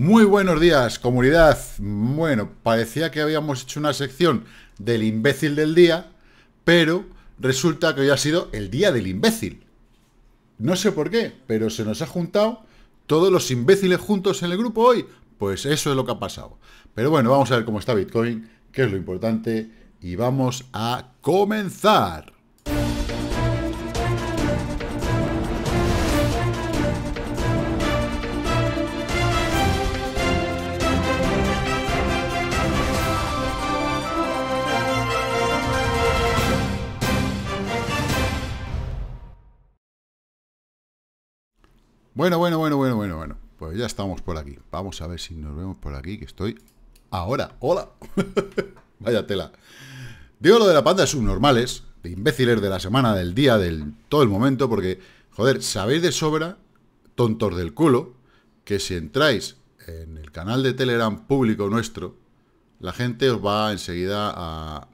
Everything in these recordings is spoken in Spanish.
Muy buenos días, comunidad. Bueno, parecía que habíamos hecho una sección del imbécil del día, pero resulta que hoy ha sido el día del imbécil. No sé por qué, pero se nos ha juntado todos los imbéciles juntos en el grupo hoy. Pues eso es lo que ha pasado. Pero bueno, vamos a ver cómo está Bitcoin, qué es lo importante, y vamos a comenzar. Bueno, bueno, bueno, bueno, bueno, bueno. Pues ya estamos por aquí. Vamos a ver si nos vemos por aquí, que estoy ahora. ¡Hola! Vaya tela. Digo lo de la panda de subnormales, de imbéciles de la semana, del día, del todo el momento, porque, joder, sabéis de sobra, tontos del culo, que si entráis en el canal de Telegram público nuestro, la gente os va enseguida a,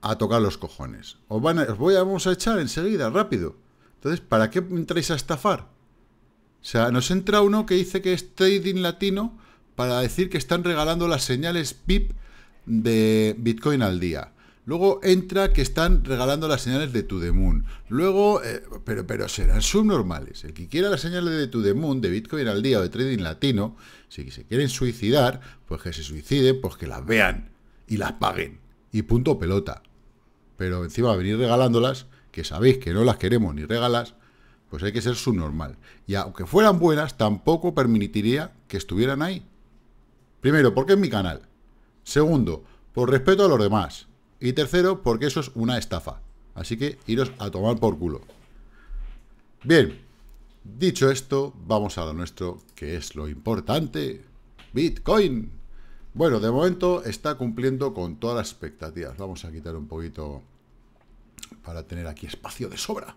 a tocar los cojones. Os, van a, os voy a, vamos a echar enseguida, rápido. Entonces, ¿para qué entráis a estafar? O sea, nos entra uno que dice que es trading latino para decir que están regalando las señales PIP de Bitcoin al día. Luego entra que están regalando las señales de Tudemoon. Luego, eh, pero, pero serán subnormales. El que quiera las señales de Tudemoon, de Bitcoin al día o de trading latino, si se quieren suicidar, pues que se suiciden, pues que las vean y las paguen. Y punto pelota. Pero encima venir regalándolas, que sabéis que no las queremos ni regalas, pues hay que ser subnormal. Y aunque fueran buenas, tampoco permitiría que estuvieran ahí. Primero, porque es mi canal. Segundo, por respeto a los demás. Y tercero, porque eso es una estafa. Así que iros a tomar por culo. Bien, dicho esto, vamos a lo nuestro, que es lo importante. Bitcoin. Bueno, de momento está cumpliendo con todas las expectativas. Vamos a quitar un poquito para tener aquí espacio de sobra.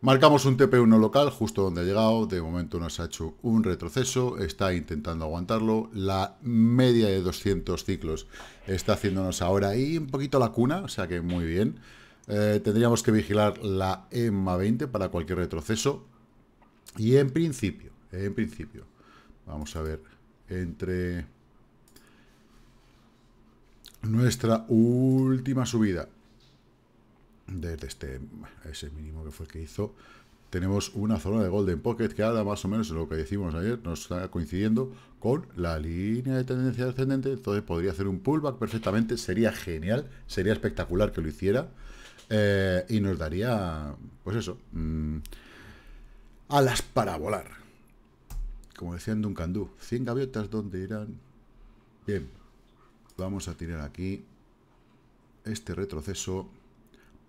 Marcamos un TP1 local, justo donde ha llegado. De momento nos ha hecho un retroceso. Está intentando aguantarlo. La media de 200 ciclos está haciéndonos ahora y un poquito la cuna, o sea que muy bien. Eh, tendríamos que vigilar la EMA 20 para cualquier retroceso. Y en principio, en principio, vamos a ver entre nuestra última subida desde este, ese mínimo que fue el que hizo, tenemos una zona de Golden Pocket que ahora más o menos lo que decimos ayer nos está coincidiendo con la línea de tendencia ascendente, entonces podría hacer un pullback perfectamente, sería genial, sería espectacular que lo hiciera eh, y nos daría, pues eso, mm, alas para volar. Como decían Candú. 100 gaviotas donde irán. Bien, vamos a tirar aquí este retroceso.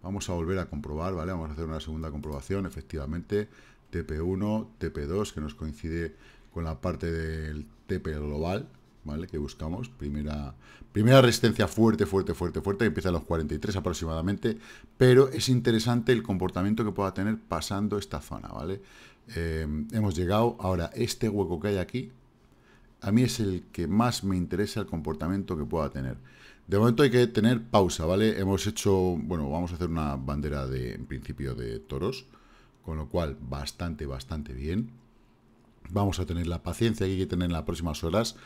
Vamos a volver a comprobar, ¿vale? Vamos a hacer una segunda comprobación, efectivamente. TP1, TP2, que nos coincide con la parte del TP global, ¿vale? Que buscamos. Primera, primera resistencia fuerte, fuerte, fuerte, fuerte, que empieza a los 43 aproximadamente, pero es interesante el comportamiento que pueda tener pasando esta zona, ¿vale? Eh, hemos llegado, ahora este hueco que hay aquí, a mí es el que más me interesa el comportamiento que pueda tener. De momento hay que tener pausa, ¿vale? Hemos hecho, bueno, vamos a hacer una bandera de, en principio, de toros, con lo cual bastante, bastante bien. Vamos a tener la paciencia que hay que tener en las próximas horas,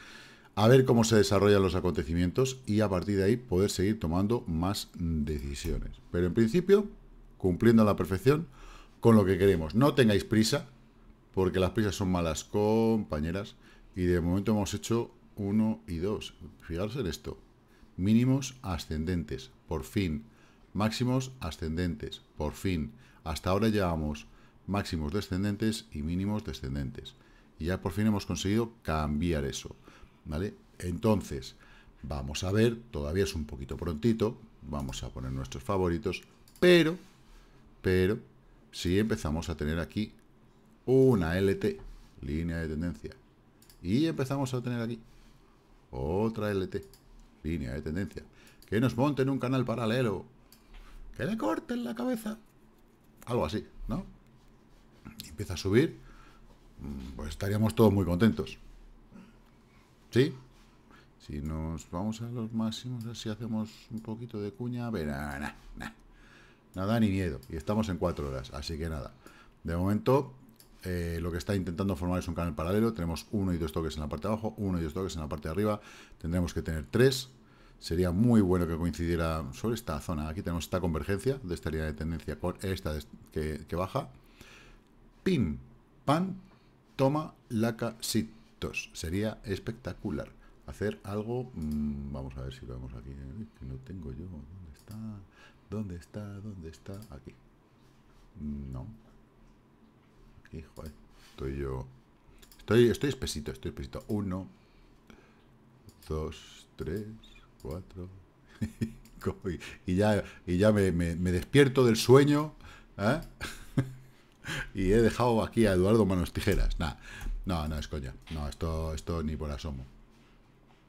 a ver cómo se desarrollan los acontecimientos y a partir de ahí poder seguir tomando más decisiones. Pero en principio, cumpliendo a la perfección con lo que queremos. No tengáis prisa, porque las prisas son malas compañeras y de momento hemos hecho uno y dos. Fijaros en esto mínimos ascendentes, por fin, máximos ascendentes, por fin. Hasta ahora llevamos máximos descendentes y mínimos descendentes. Y ya por fin hemos conseguido cambiar eso, ¿vale? Entonces, vamos a ver, todavía es un poquito prontito, vamos a poner nuestros favoritos, pero, pero, si empezamos a tener aquí una LT, línea de tendencia, y empezamos a tener aquí otra LT, Línea de tendencia. Que nos monten un canal paralelo. Que le corten la cabeza. Algo así, ¿no? empieza a subir. Mm, pues estaríamos todos muy contentos. ¿Sí? Si nos vamos a los máximos, así hacemos un poquito de cuña. verá nada, ni miedo. Y estamos en cuatro horas, así que nada. De momento, eh, lo que está intentando formar es un canal paralelo. Tenemos uno y dos toques en la parte de abajo, uno y dos toques en la parte de arriba. Tendremos que tener tres Sería muy bueno que coincidiera sobre esta zona. Aquí tenemos esta convergencia de esta línea de tendencia con esta que, baja. Pim, pan, toma, la casitos, Sería espectacular. Hacer algo... Mm, vamos a ver si lo vemos aquí. Eh, que no tengo yo. ¿Dónde está? ¿Dónde está? ¿Dónde está? Aquí. No. Aquí, joder. Estoy yo... Estoy, estoy espesito, estoy espesito. Uno, dos, tres, y ya, y ya me, despierto del sueño. ¿eh? y he dejado aquí a Eduardo Manos Tijeras. nada no, no es coña. No, esto, esto ni por asomo.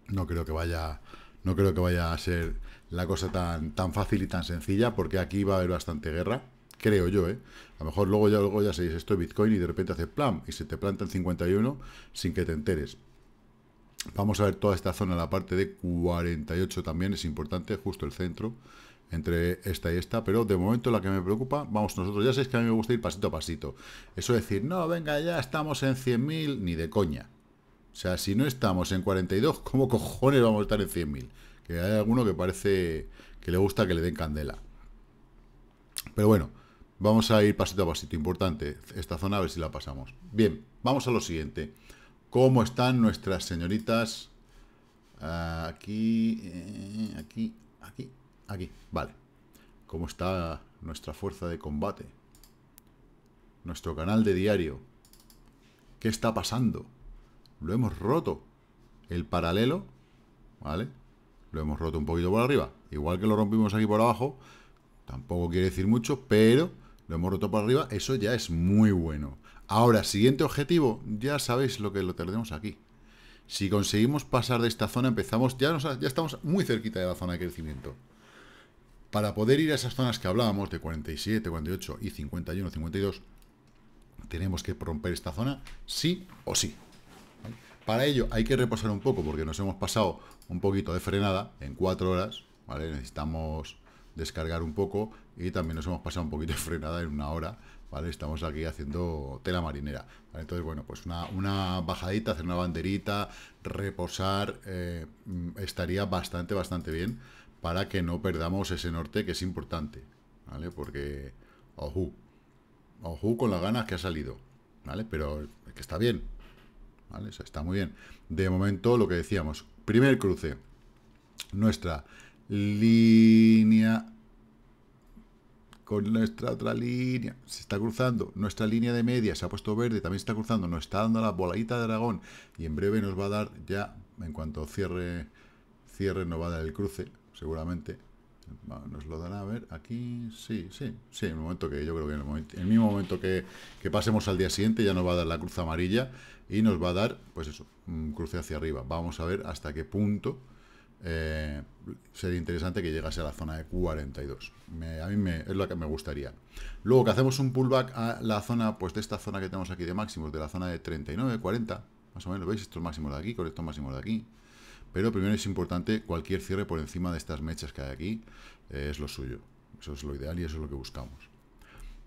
No creo que vaya. No creo que vaya a ser la cosa tan, tan fácil y tan sencilla, porque aquí va a haber bastante guerra. Creo yo, ¿eh? A lo mejor luego ya, luego ya se dice esto de Bitcoin y de repente hace plan y se te planta el 51 sin que te enteres. Vamos a ver toda esta zona, la parte de 48 también es importante, justo el centro, entre esta y esta, pero de momento la que me preocupa, vamos, nosotros ya sabéis que a mí me gusta ir pasito a pasito. Eso decir, no, venga, ya estamos en 100.000, ni de coña. O sea, si no estamos en 42, ¿cómo cojones vamos a estar en 100.000? Que hay alguno que parece que le gusta que le den candela. Pero bueno, vamos a ir pasito a pasito, importante, esta zona a ver si la pasamos. Bien, vamos a lo siguiente. ¿Cómo están nuestras señoritas? Ah, aquí, eh, aquí, aquí, aquí. Vale. ¿Cómo está nuestra fuerza de combate? Nuestro canal de diario. ¿Qué está pasando? Lo hemos roto. El paralelo, ¿vale? Lo hemos roto un poquito por arriba. Igual que lo rompimos aquí por abajo. Tampoco quiere decir mucho, pero lo hemos roto por arriba. Eso ya es muy bueno. Ahora, siguiente objetivo, ya sabéis lo que lo tenemos aquí. Si conseguimos pasar de esta zona, empezamos, ya, ya estamos muy cerquita de la zona de crecimiento. Para poder ir a esas zonas que hablábamos, de 47, 48 y 51, 52, tenemos que romper esta zona sí o sí. Para ello hay que reposar un poco, porque nos hemos pasado un poquito de frenada en 4 horas, Necesitamos descargar un poco y también nos hemos pasado un poquito de frenada en una hora, ¿vale? Estamos aquí haciendo tela marinera, Entonces, bueno, pues una, bajadita, hacer una banderita, reposar, eh, estaría bastante, bastante bien para que no perdamos ese norte que es importante, ¿vale? Porque, ojo, ojo con las ganas que ha salido, ¿vale? Pero que está bien, ¿vale? está muy bien. De momento, lo que decíamos, primer cruce, nuestra línea con nuestra otra línea. Se está cruzando nuestra línea de media, se ha puesto verde, también está cruzando, nos está dando la boladita de dragón y en breve nos va a dar ya, en cuanto cierre, cierre nos va a dar el cruce, seguramente. Nos lo dará a ver aquí, sí, sí, sí, en el momento que yo creo que en el, momento, en mismo momento que, que pasemos al día siguiente ya nos va a dar la cruz amarilla y nos va a dar, pues eso, un cruce hacia arriba. Vamos a ver hasta qué punto eh, sería interesante que llegase a la zona de 42. a mí es lo que me gustaría. Luego que hacemos un pullback a la zona, pues de esta zona que tenemos aquí de máximos, de la zona de 39, 40, más o menos, ¿veis? Estos máximos de aquí, correcto, máximo máximos de aquí. Pero primero es importante cualquier cierre por encima de estas mechas que hay aquí, eh, es lo suyo. Eso es lo ideal y eso es lo que buscamos.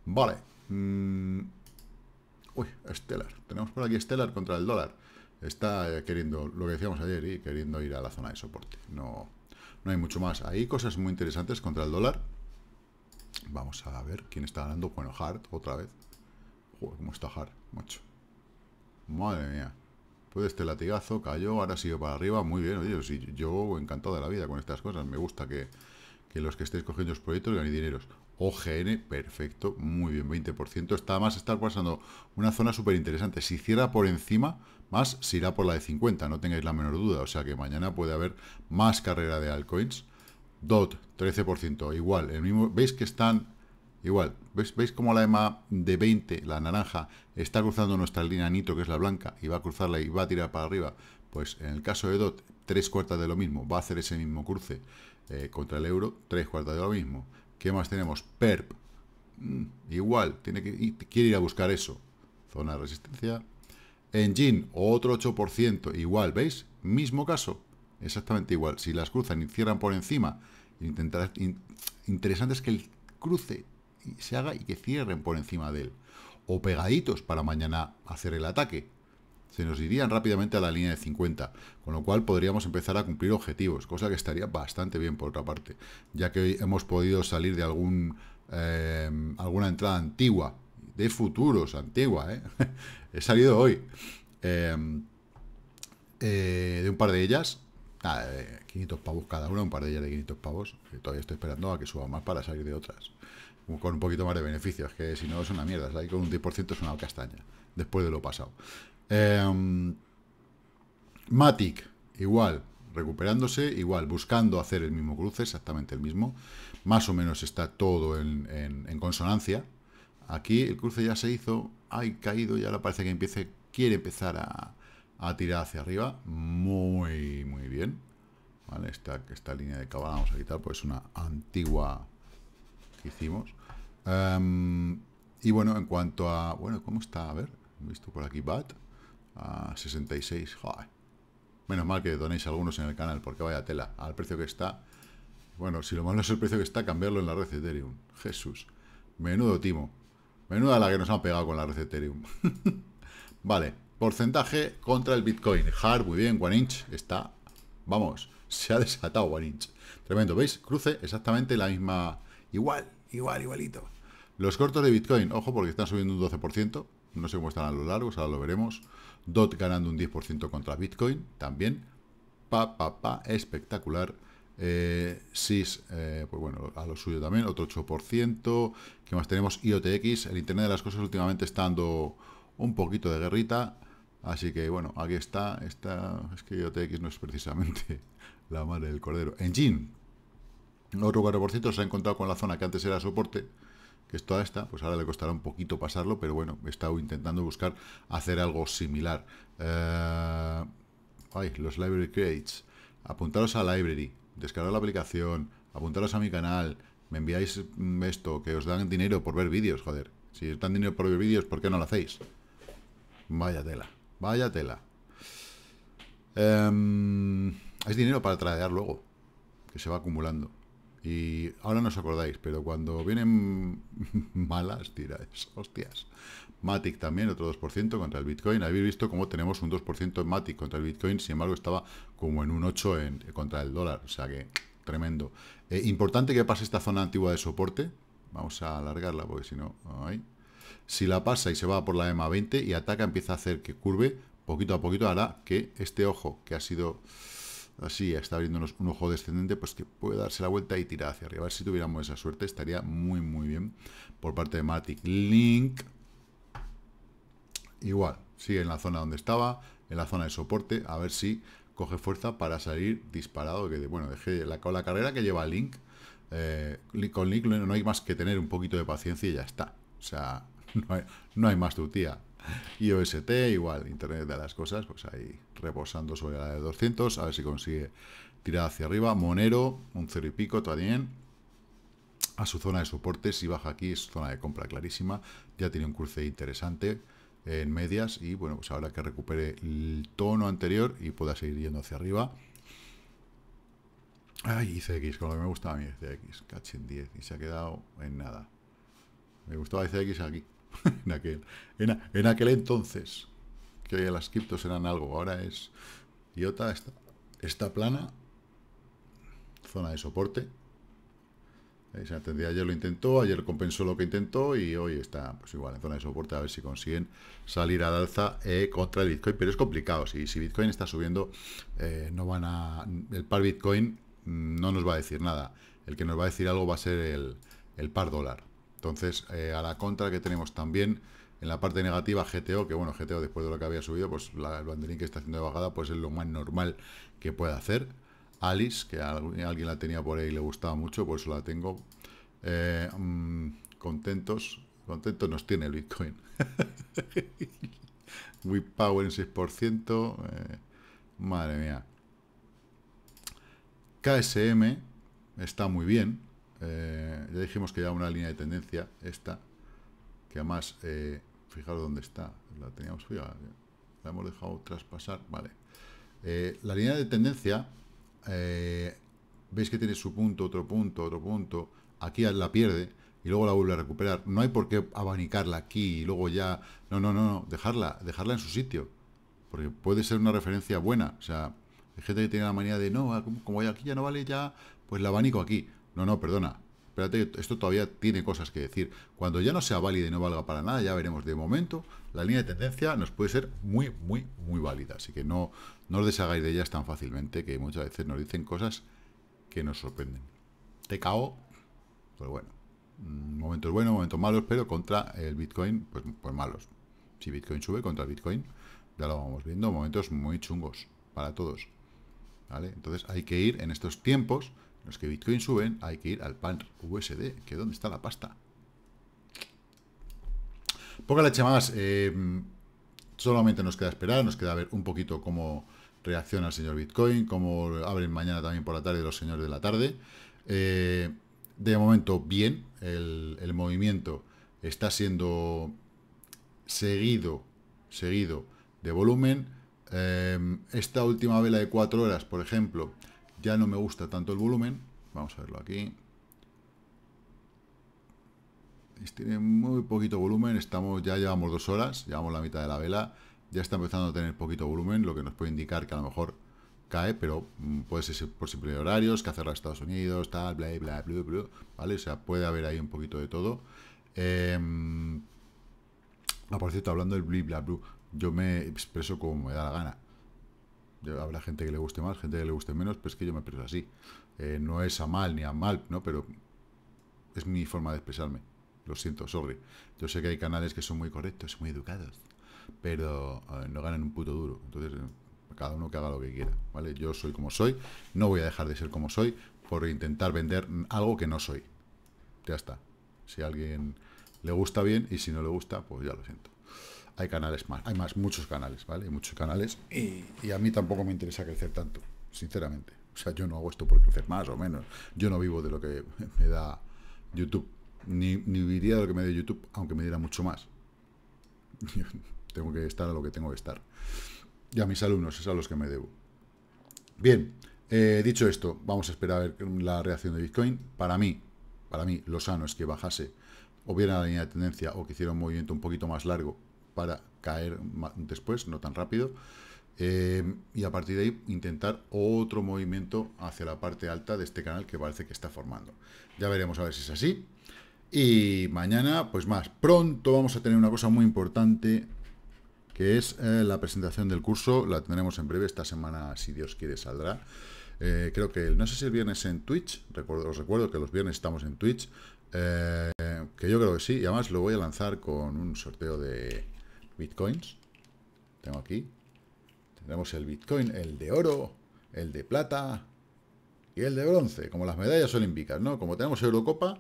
Vale. Mm, uy, Stellar. Tenemos por aquí Stellar contra el dólar está queriendo, lo que decíamos ayer, y queriendo ir a la zona de soporte. No, no hay mucho más. Hay cosas muy interesantes contra el dólar. Vamos a ver quién está ganando. Bueno, Hart, otra vez. Joder, cómo está Hart, Mucho. Madre mía. Pues este latigazo cayó, ahora ha sido para arriba. Muy bien, oye, yo encantado de la vida con estas cosas. Me gusta que, los que estéis cogiendo los proyectos ganen dineros. OGN, perfecto, muy bien, 20%. Está más, está pasando una zona súper interesante. Si cierra por encima, más se irá por la de 50, no tengáis la menor duda. O sea que mañana puede haber más carrera de altcoins. DOT, 13%, igual, el mismo, veis que están igual, ¿Veis, como la EMA de 20, la naranja, está cruzando nuestra línea nito que es la blanca, y va a cruzarla y va a tirar para arriba. Pues en el caso de DOT, tres cuartas de lo mismo, va a hacer ese mismo cruce eh, contra el euro, tres cuartas de lo mismo. ¿Qué más tenemos? PERP. Mm, igual, tiene que, quiere ir a buscar eso. Zona de resistencia. Engine, otro 8%. Igual, ¿veis? Mismo caso. Exactamente igual. Si las cruzan y cierran por encima, intentar, interesante es que el cruce se haga y que cierren por encima de él. O pegaditos para mañana hacer el ataque se nos irían rápidamente a la línea de 50, con lo cual podríamos empezar a cumplir objetivos, cosa que estaría bastante bien por otra parte, ya que hoy hemos podido salir de algún, eh, alguna entrada antigua, de futuros antigua, ¿eh? he salido hoy, em, eh, de un par de ellas, 500 pavos cada una, un par de ellas de 500 pavos, todavía estoy esperando a que suba más para salir de otras con un poquito más de beneficios, que si no es una mierda, con un 10% es una castaña, después de lo pasado. Em, Matic, igual, recuperándose, igual, buscando hacer el mismo cruce, exactamente el mismo. Más o menos está todo en, consonancia. Aquí el cruce ya se hizo, hay caído y ahora parece que empiece, quiere empezar a, tirar hacia arriba. Muy, muy bien. Vale, esta, esta línea de cabal vamos a quitar, pues una antigua que hicimos. Em, y bueno, en cuanto a... Bueno, ¿cómo está? A ver, he visto por aquí BAT a 66. ¡Joder! Menos mal que donéis algunos en el canal, porque vaya tela, al precio que está. Bueno, si lo malo es el precio que está, cambiarlo en la red Ethereum. Jesús. Menudo timo. Menuda la que nos han pegado con la red Ethereum. vale, porcentaje contra el Bitcoin. Hard, muy bien, One Inch está... Vamos, se ha desatado One Inch. Tremendo, ¿veis? Cruce exactamente la misma... Igual, igual, igualito. Los cortos de Bitcoin, ojo, porque están subiendo un 12% no sé cómo están a lo largo, pues ahora lo veremos. DOT ganando un 10% contra Bitcoin, también. Pa, pa, pa, espectacular. Eh, SIS, eh, pues bueno, a lo suyo también, otro 8%. ¿Qué más tenemos? IOTX, el Internet de las Cosas últimamente está dando un poquito de guerrita. Así que bueno, aquí está, está es que IOTX no es precisamente la madre del cordero. Engine, otro 4% se ha encontrado con la zona que antes era soporte, que es toda esta, pues ahora le costará un poquito pasarlo, pero bueno, he estado intentando buscar hacer algo similar. Eh, ay, los library creates. Apuntaros a library, descargar la aplicación, apuntaros a mi canal, me enviáis mm, esto, que os dan dinero por ver vídeos, joder. Si os dan dinero por ver vídeos, ¿por qué no lo hacéis? Vaya tela, vaya tela. Em, es dinero para tradear luego, que se va acumulando. Y ahora no os acordáis, pero cuando vienen malas tiras, hostias. Matic también, otro 2% contra el Bitcoin. Habéis visto cómo tenemos un 2% en Matic contra el Bitcoin, sin embargo estaba como en un 8% en, contra el dólar. O sea que tremendo. Eh, importante que pase esta zona antigua de soporte. Vamos a alargarla porque si no... hay Si la pasa y se va por la EMA 20 y ataca, empieza a hacer que curve, poquito a poquito hará que este ojo que ha sido así está abriéndonos un ojo descendente, pues que puede darse la vuelta y tirar hacia arriba. A ver si tuviéramos esa suerte, estaría muy, muy bien por parte de Matic Link. Igual, sigue en la zona donde estaba, en la zona de soporte, a ver si coge fuerza para salir disparado, que bueno, deje la, la carrera que lleva Link, eh, con Link no hay más que tener un poquito de paciencia y ya está. O sea, no hay, no hay más tu tía. IOST igual, Internet de las cosas, pues ahí reposando sobre la de 200, a ver si consigue tirar hacia arriba. Monero, un cero y pico también, a su zona de soporte, si baja aquí es zona de compra clarísima, ya tiene un cruce interesante en medias y bueno, pues ahora que recupere el tono anterior y pueda seguir yendo hacia arriba. Ay, ICX, con lo que me gustaba a mí ICX, cachín 10 y se ha quedado en nada. Me gustaba X aquí. en, aquel, en, aquel entonces, que las criptos eran algo, ahora es IOTA, está, plana, zona de soporte. Se atendía ayer lo intentó, ayer compensó lo que intentó y hoy está pues igual en zona de soporte a ver si consiguen salir al alza eh, contra el Bitcoin. Pero es complicado, si, si Bitcoin está subiendo, eh, no van a. El par Bitcoin mm, no nos va a decir nada. El que nos va a decir algo va a ser el, el par dólar. Entonces, eh, a la contra que tenemos también en la parte negativa GTO, que bueno, GTO después de lo que había subido, pues la, el banderín que está haciendo de bajada, pues es lo más normal que pueda hacer. Alice, que a, alguien la tenía por ahí y le gustaba mucho, por eso la tengo. Eh, mm, contentos, contentos nos tiene el Bitcoin. Power en 6%, eh, madre mía. KSM está muy bien, eh, ya dijimos que ya una línea de tendencia, esta, que además, eh, fijaros dónde está, la teníamos, fija, la hemos dejado traspasar, vale. Eh, la línea de tendencia, veis que tiene su punto, otro punto, otro punto, aquí la pierde y luego la vuelve a recuperar. No hay por qué abanicarla aquí y luego ya, no, no, no, no dejarla, dejarla en su sitio, porque puede ser una referencia buena, o sea, hay gente que tiene la manía de, no, ah, como, como aquí ya no vale, ya, pues la abanico aquí. No, no, perdona. Espérate, esto todavía tiene cosas que decir. Cuando ya no sea válida y no valga para nada, ya veremos. De momento, la línea de tendencia nos puede ser muy, muy, muy válida. Así que no, no os deshagáis de ellas tan fácilmente, que muchas veces nos dicen cosas que nos sorprenden. TKO, pues bueno. Mm, momentos buenos, momentos malos, pero contra el Bitcoin, pues, pues malos. Si Bitcoin sube contra el Bitcoin, ya lo vamos viendo, momentos muy chungos para todos. ¿Vale? Entonces hay que ir en estos tiempos los que Bitcoin suben, hay que ir al pan USD, que donde está la pasta. Poca leche más. Em, solamente nos queda esperar, nos queda ver un poquito cómo reacciona el señor Bitcoin, cómo abren mañana también por la tarde los señores de la tarde. Eh, de momento, bien, el, movimiento está siendo seguido, seguido de volumen. Em, esta última vela de cuatro horas, por ejemplo, ya no me gusta tanto el volumen. Vamos a verlo aquí. Tiene muy poquito volumen. Estamos, ya llevamos dos horas. Llevamos la mitad de la vela. Ya está empezando a tener poquito volumen, lo que nos puede indicar que a lo mejor cae, pero mm, puede ser por simple horarios, que hacer a Estados Unidos, tal, bla, bla, bla, ¿vale? O sea, puede haber ahí un poquito de todo. Eh, por cierto, hablando del bla, bla, bla, yo me expreso como me da la gana habrá gente que le guste más, gente que le guste menos, pero es que yo me expreso así. Eh, no es a mal ni a mal, ¿no? Pero es mi forma de expresarme. Lo siento, sorry. Yo sé que hay canales que son muy correctos, muy educados, pero eh, no ganan un puto duro. Entonces, eh, cada uno que haga lo que quiera, ¿vale? Yo soy como soy, no voy a dejar de ser como soy por intentar vender algo que no soy. Ya está. Si a alguien le gusta bien y si no le gusta, pues ya lo siento hay canales más, hay más, muchos canales, ¿vale? Hay muchos canales y, a mí tampoco me interesa crecer tanto, sinceramente. O sea, yo no hago esto por crecer más o menos. Yo no vivo de lo que me da YouTube, ni, ni viviría de lo que me da YouTube, aunque me diera mucho más. tengo que estar a lo que tengo que estar. Y a mis alumnos, es a los que me debo. Bien, eh, dicho esto, vamos a esperar a ver la reacción de Bitcoin. Para mí, para mí, lo sano es que bajase o bien la línea de tendencia o que hiciera un movimiento un poquito más largo para caer después, no tan rápido. Em, y a partir de ahí intentar otro movimiento hacia la parte alta de este canal que parece que está formando. Ya veremos a ver si es así. Y mañana, pues más. Pronto vamos a tener una cosa muy importante, que es eh, la presentación del curso. La tendremos en breve, esta semana, si Dios quiere, saldrá. Eh, creo que, no sé si el viernes en Twitch, recuerdo, os recuerdo que los viernes estamos en Twitch, eh, que yo creo que sí, y además lo voy a lanzar con un sorteo de, bitcoins. Tengo aquí. Tenemos el bitcoin, el de oro, el de plata y el de bronce, como las medallas olímpicas, ¿no? Como tenemos Eurocopa,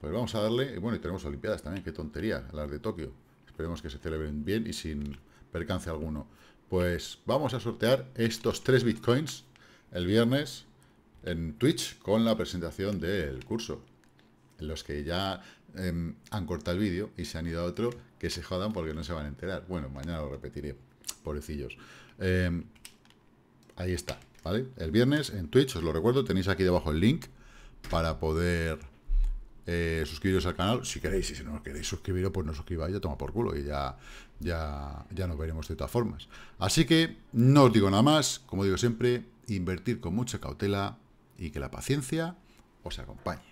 pues vamos a darle... bueno, y tenemos Olimpiadas también, qué tontería, las de Tokio. Esperemos que se celebren bien y sin percance alguno. Pues vamos a sortear estos tres bitcoins el viernes en Twitch con la presentación del curso. En los que ya Em, han cortado el vídeo y se han ido a otro que se jodan porque no se van a enterar. Bueno, mañana lo repetiré, pobrecillos. Em, ahí está, ¿vale? El viernes en Twitch, os lo recuerdo, tenéis aquí debajo el link para poder eh, suscribiros al canal. Si queréis, y si no queréis suscribiros, pues no suscribáis, ya toma por culo y ya, ya, ya nos veremos de todas formas. Así que no os digo nada más, como digo siempre, invertir con mucha cautela y que la paciencia os acompañe.